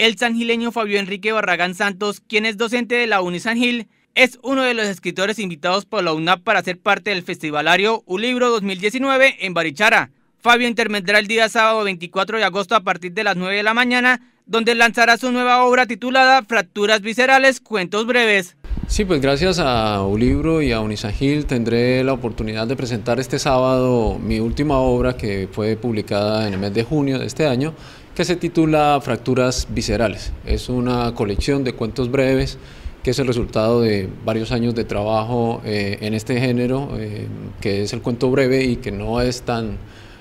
El sangileño Fabio Enrique Barragán Santos, quien es docente de la UNISANGIL, es uno de los escritores invitados por la UNAP para ser parte del festivalario Un Libro 2019 en Barichara. Fabio intervendrá el día sábado 24 de agosto a partir de las 9 de la mañana, donde lanzará su nueva obra titulada Fracturas Viscerales, Cuentos Breves. Sí, pues gracias a Libro y a UNISANGIL tendré la oportunidad de presentar este sábado mi última obra que fue publicada en el mes de junio de este año, que se titula Fracturas Viscerales. Es una colección de cuentos breves que es el resultado de varios años de trabajo eh, en este género, eh, que es el cuento breve y que no es tan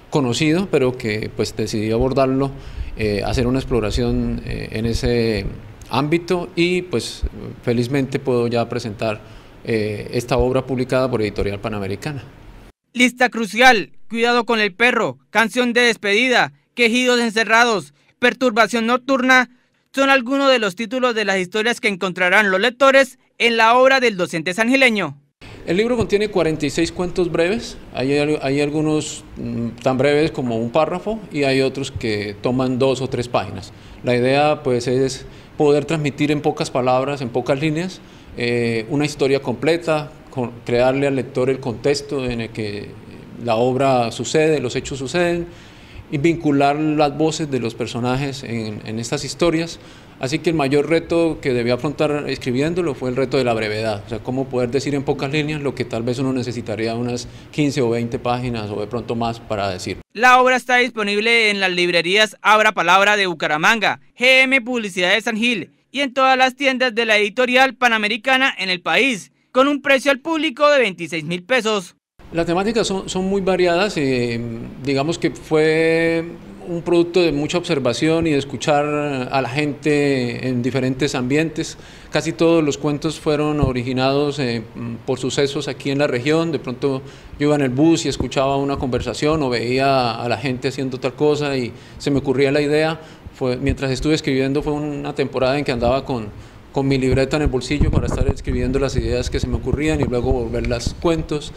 conocido, pero que pues decidí abordarlo, eh, hacer una exploración en ese ámbito y pues felizmente puedo ya presentar esta obra publicada por Editorial Panamericana. Lista crucial, cuidado con el perro, canción de despedida Quejidos encerrados, perturbación nocturna, son algunos de los títulos de las historias que encontrarán los lectores en la obra del docente sangileño. El libro contiene 46 cuentos breves, hay, algunos mm, tan breves como un párrafo y hay otros que toman dos o tres páginas. La idea pues es poder transmitir en pocas palabras, en pocas líneas, eh, una historia completa, crearle al lector el contexto en el que la obra sucede, los hechos suceden, y vincular las voces de los personajes en, estas historias. Así que el mayor reto que debía afrontar escribiéndolo fue el reto de la brevedad, o sea, cómo poder decir en pocas líneas lo que tal vez uno necesitaría unas 15 o 20 páginas o de pronto más para decir. La obra está disponible en las librerías Abra Palabra de Bucaramanga, GM Publicidad de San Gil y en todas las tiendas de la editorial panamericana en el país, con un precio al público de 26 mil pesos. Las temáticas son, muy variadas, eh, digamos que fue un producto de mucha observación y de escuchar a la gente en diferentes ambientes. Casi todos los cuentos fueron originados eh, por sucesos aquí en la región. De pronto yo iba en el bus y escuchaba una conversación o veía a la gente haciendo tal cosa y se me ocurría la idea. Fue, mientras estuve escribiendo fue una temporada en que andaba con, mi libreta en el bolsillo para estar escribiendo las ideas que se me ocurrían y luego volver las cuentos.